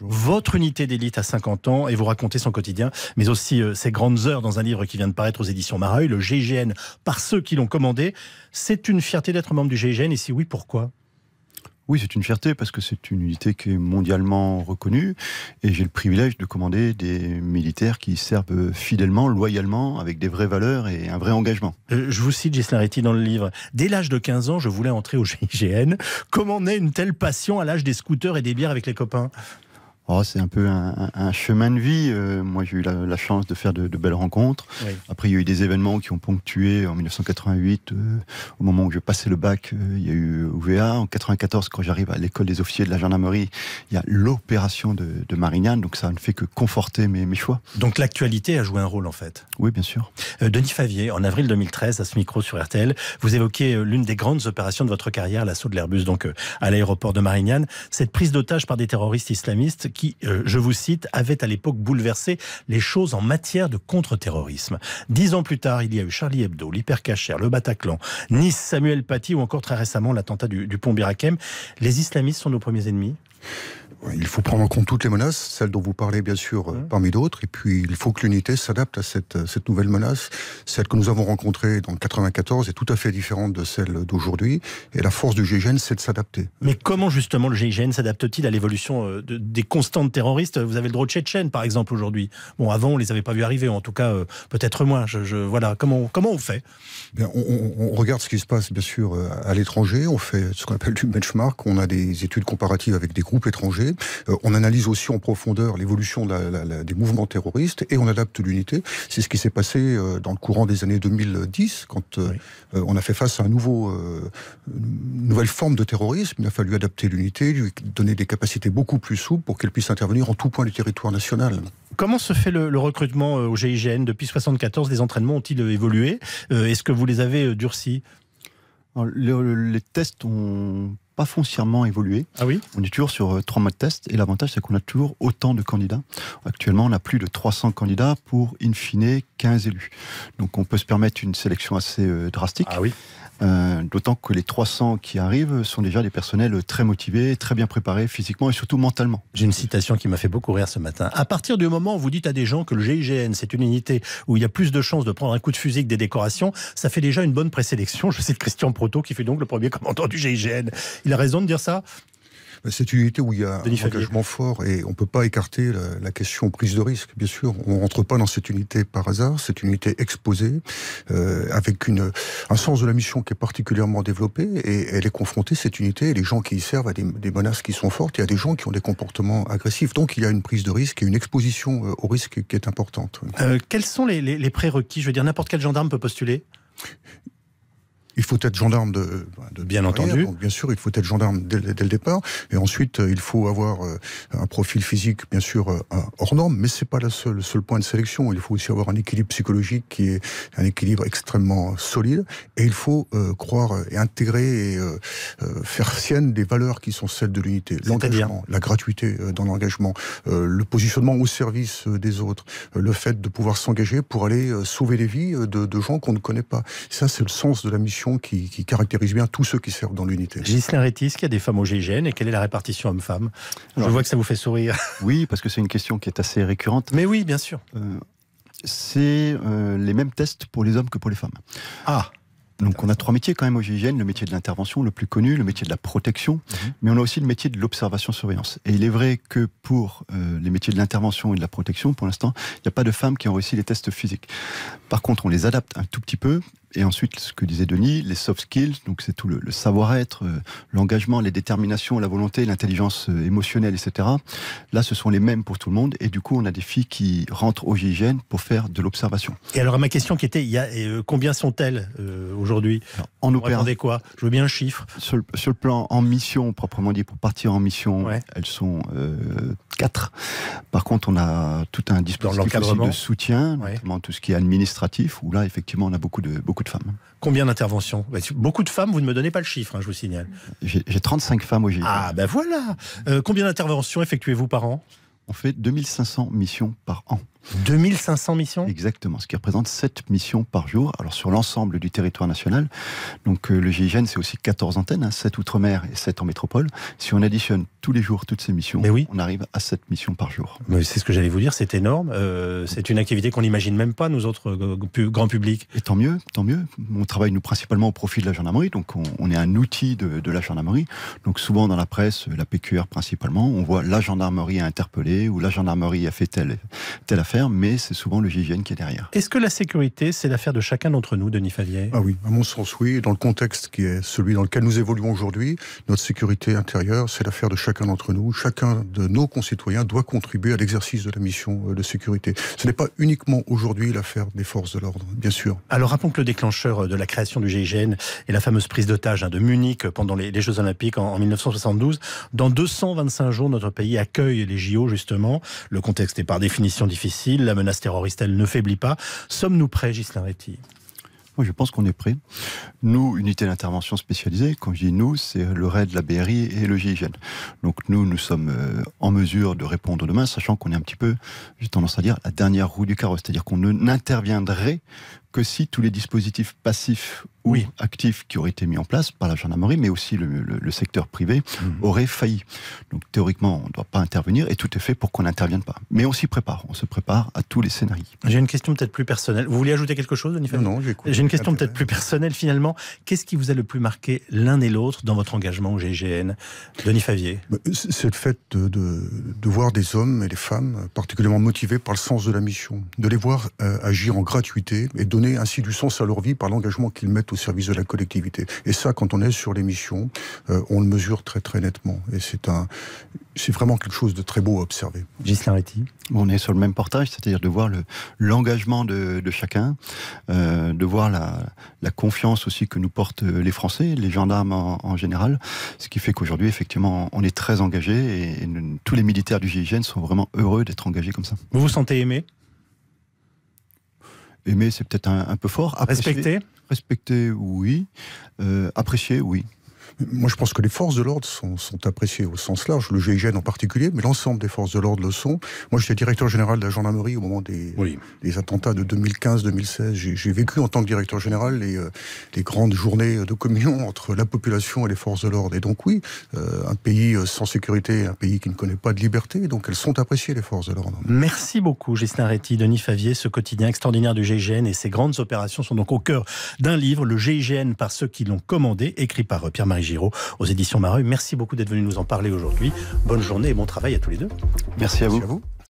votre unité d'élite à 50 ans et vous racontez son quotidien, mais aussi euh, ses grandes heures dans un livre qui vient de paraître aux éditions Mareuil, le GIGN, par ceux qui l'ont commandé. C'est une fierté d'être membre du GIGN et si oui, pourquoi oui, c'est une fierté parce que c'est une unité qui est mondialement reconnue et j'ai le privilège de commander des militaires qui servent euh, fidèlement, loyalement, avec des vraies valeurs et un vrai engagement. Euh, je vous cite Gisleretti Ritti dans le livre. Dès l'âge de 15 ans, je voulais entrer au GIGN. Comment naît une telle passion à l'âge des scooters et des bières avec les copains Oh, c'est un peu un, chemin de vie. Euh, moi, j'ai eu la, chance de faire de, belles rencontres. Après, il y a eu des événements qui ont ponctué en 1988. Euh, au moment où je passais le bac, euh, il y a eu UVA. En 94, quand j'arrive à l'école des officiers de la gendarmerie, il y a l'opération de, Marignane. Donc, ça ne fait que conforter mes, mes choix. Donc, l'actualité a joué un rôle, en fait. Oui, bien sûr. Denis Favier, en avril 2013, à ce micro sur RTL, vous évoquez l'une des grandes opérations de votre carrière, l'assaut de l'Airbus, donc à l'aéroport de Marignane. Cette prise d'otage par des terroristes islamistes qui, euh, je vous cite, avait à l'époque bouleversé les choses en matière de contre-terrorisme. Dix ans plus tard, il y a eu Charlie Hebdo, l'hypercacher, le Bataclan, Nice, Samuel Paty ou encore très récemment l'attentat du, du pont Birakem. Les islamistes sont nos premiers ennemis il faut prendre en compte toutes les menaces, celles dont vous parlez bien sûr euh, parmi d'autres, et puis il faut que l'unité s'adapte à cette, euh, nouvelle menace. Celle que nous avons rencontrée dans 94 est tout à fait différente de celle d'aujourd'hui, et la force du GIGN, c'est de s'adapter. Mais comment justement le GIGN s'adapte-t-il à l'évolution euh, des constantes terroristes Vous avez le droit de Tchétchène par exemple aujourd'hui. Bon, avant on les avait pas vus arriver, en tout cas peut-être moins. Je, voilà, comment, comment on fait on, on, regarde ce qui se passe bien sûr à l'étranger, on fait ce qu'on appelle du benchmark, on a des études comparatives avec des groupes étrangers euh, on analyse aussi en profondeur l'évolution des mouvements terroristes et on adapte l'unité. C'est ce qui s'est passé euh, dans le courant des années 2010, quand euh, on a fait face à un nouveau, une nouvelle forme de terrorisme. Il a fallu adapter l'unité, lui donner des capacités beaucoup plus souples pour qu'elle puisse intervenir en tout point du territoire national. Comment se fait le, recrutement au GIGN depuis 1974 Les entraînements ont-ils évolué Est-ce que vous les avez durcis les tests ont pas foncièrement évolué. Ah oui On est toujours sur euh, trois mois de test et l'avantage c'est qu'on a toujours autant de candidats. Actuellement, on a plus de 300 candidats pour in fine 15 élus. Donc on peut se permettre une sélection assez euh, drastique. Ah oui. Euh, d'autant que les 300 qui arrivent sont déjà des personnels très motivés, très bien préparés physiquement et surtout mentalement. J'ai une citation qui m'a fait beaucoup rire ce matin. À partir du moment où vous dites à des gens que le GIGN, c'est une unité où il y a plus de chances de prendre un coup de fusil que des décorations, ça fait déjà une bonne présélection. Je cite Christian Proto, qui fait donc le premier commandant du GIGN. Il a raison de dire ça bah, c'est une unité où il y a un engagement fort et on ne peut pas écarter la, question prise de risque, bien sûr. On ne rentre pas dans cette unité par hasard, c'est une unité exposée, euh, avec une, un sens de la mission qui est particulièrement développé et elle est confrontée, cette unité, les gens qui y servent à des, menaces qui sont fortes et à des gens qui ont des comportements agressifs. Donc il y a une prise de risque et une exposition euh, au risque qui est importante. Euh, quels sont les prérequis Je veux dire, n'importe quel gendarme peut postuler il faut être gendarme de, bien entendu. bien sûr, il faut être gendarme dès, le départ, et ensuite euh, il faut avoir euh, un profil physique bien sûr euh, hors norme, mais c'est pas la seule, le seul point de sélection. Il faut aussi avoir un équilibre psychologique qui est un équilibre extrêmement solide, et il faut croire et intégrer et faire sienne des valeurs qui sont celles de l'unité, l'engagement, la gratuité dans l'engagement, le positionnement au service des autres, le fait de pouvoir s'engager pour aller sauver les vies de, gens qu'on ne connaît pas. Ça, c'est le sens de la mission qui, qui caractérise bien tout ceux qui servent dans l'unité. Ghislain Rétis, qu'il y a des femmes au GIGN et quelle est la répartition hommes-femmes Je vois que ça vous fait sourire. Oui, parce que c'est une question qui est assez récurrente. Mais oui, bien sûr. Euh, c'est euh, les mêmes tests pour les hommes que pour les femmes. Ah donc on a trois métiers quand même au GIGN, le métier de l'intervention le plus connu, le métier de la protection, mhm. mais on a aussi le métier de l'observation-surveillance. Et il est vrai que pour euh, les métiers de l'intervention et de la protection, pour l'instant, il n'y a pas de femmes qui ont réussi les tests physiques. Par contre, on les adapte un tout petit peu et ensuite, ce que disait Denis, les soft skills, donc c'est tout le, savoir-être, euh, l'engagement, les déterminations, la volonté, l'intelligence euh, émotionnelle, etc. Là, ce sont les mêmes pour tout le monde. Et du coup, on a des filles qui rentrent au GIGN pour faire de l'observation. Et alors, ma question qui était, il y a, euh, combien sont-elles aujourd'hui En opération. quoi Je veux bien un chiffre. Sur le, plan en mission, proprement dit, pour partir en mission, elles sont 4. Par contre, on a tout un dispositif de soutien, notamment tout ce qui est administratif, où là, effectivement, on a beaucoup de beaucoup de femmes. Combien d'interventions bah, Beaucoup de femmes, vous ne me donnez pas le chiffre, hein, je vous signale. J'ai 35 femmes au GIE. Ah ben voilà euh, Combien d'interventions effectuez-vous par an On fait 2500 missions par an. 2500 missions Exactement, ce qui représente 7 missions par jour, alors sur l'ensemble du territoire national. Donc euh, le GIGN, c'est aussi 14 antennes, 7 hein, outre-mer et 7 en métropole. Si on additionne tous les jours toutes ces missions, on arrive à 7 missions par jour. C'est ce que j'allais vous dire, c'est énorme. Euh, c'est une activité qu'on n'imagine même pas, nous autres, euh, grand public. Et tant mieux, tant mieux. On travaille, nous, principalement au profit de la gendarmerie, donc on, est un outil de, la gendarmerie. Donc souvent dans la presse, la PQR principalement, on voit la gendarmerie a interpellé ou la gendarmerie a fait telle affaire mais c'est souvent le GIGN qui est derrière. Est-ce que la sécurité, c'est l'affaire de chacun d'entre nous, Denis Favier Ah oui, à mon sens, oui. Dans le contexte qui est celui dans lequel nous évoluons aujourd'hui, notre sécurité intérieure, c'est l'affaire de chacun d'entre nous. Chacun de nos concitoyens doit contribuer à l'exercice de la mission euh, de sécurité. Ce n'est pas uniquement aujourd'hui l'affaire des forces de l'ordre, bien sûr. Alors rappelons que le déclencheur euh, de la création du GIGN est la fameuse prise d'otage hein, de Munich pendant les, Jeux Olympiques en, 1972. Dans 225 jours, notre pays accueille les JO, justement. Le contexte est par définition difficile la menace terroriste, elle ne faiblit pas. Sommes-nous prêts, Gislain Réti je pense qu'on est prêts. Nous, unité d'intervention spécialisée, comme je dis nous, c'est le RAID, la BRI et le GIGN. Donc nous, nous sommes euh, en mesure de répondre demain, sachant qu'on est un petit peu, j'ai tendance à dire, la dernière roue du carrosse. C'est-à-dire qu'on n'interviendrait que si tous les dispositifs passifs oui. actifs qui auraient été mis en place par la gendarmerie, mais aussi le, secteur privé, mhm. aurait auraient failli. Donc théoriquement, on ne doit pas intervenir et tout est fait pour qu'on n'intervienne pas. Mais on s'y prépare, on se prépare à tous les scénarios. J'ai une question peut-être plus personnelle. Vous voulez ajouter quelque chose, Denis Non, J'ai une question peut-être plus personnelle finalement. Qu'est-ce qui vous a le plus marqué l'un et l'autre dans votre engagement au GIGN Denis Favier C'est le fait de, de, voir des hommes et des femmes particulièrement motivés par le sens de la mission, de les voir euh, agir en gratuité et donner ainsi du sens à leur vie par l'engagement qu'ils mettent au au service de la collectivité. Et ça, quand on est sur les missions, euh, on le mesure très très nettement. Et c'est un, c'est vraiment quelque chose de très beau à observer. Gislain On est sur le même portage, c'est-à-dire de voir l'engagement de, de, chacun, euh, de voir la, confiance aussi que nous portent les Français, les gendarmes en, général, ce qui fait qu'aujourd'hui, effectivement, on est très engagé et, tous les militaires du GIGN sont vraiment heureux d'être engagés comme ça. Vous vous sentez aimé Aimé, c'est peut-être un, peu fort. Respecté Respecter, oui. Euh, apprécier, oui. Moi, je pense que les forces de l'ordre sont, appréciées au sens large, le GIGN en particulier, mais l'ensemble des forces de l'ordre le sont. Moi, j'étais directeur général de la gendarmerie au moment des, des attentats de 2015-2016. J'ai vécu en tant que directeur général les, euh, grandes journées de communion entre la population et les forces de l'ordre. Et donc, oui, euh, un pays euh, sans sécurité, un pays qui ne connaît pas de liberté, donc elles sont appréciées, les forces de l'ordre. Merci beaucoup, Justin Denis Favier. Ce quotidien extraordinaire du GIGN et ses grandes opérations sont donc au cœur d'un livre, Le GIGN par ceux qui l'ont commandé, écrit par Pierre-Marie Giraud aux éditions Mareuil. Merci beaucoup d'être venu nous en parler aujourd'hui. Bonne journée et bon travail à tous les deux. Merci, À vous.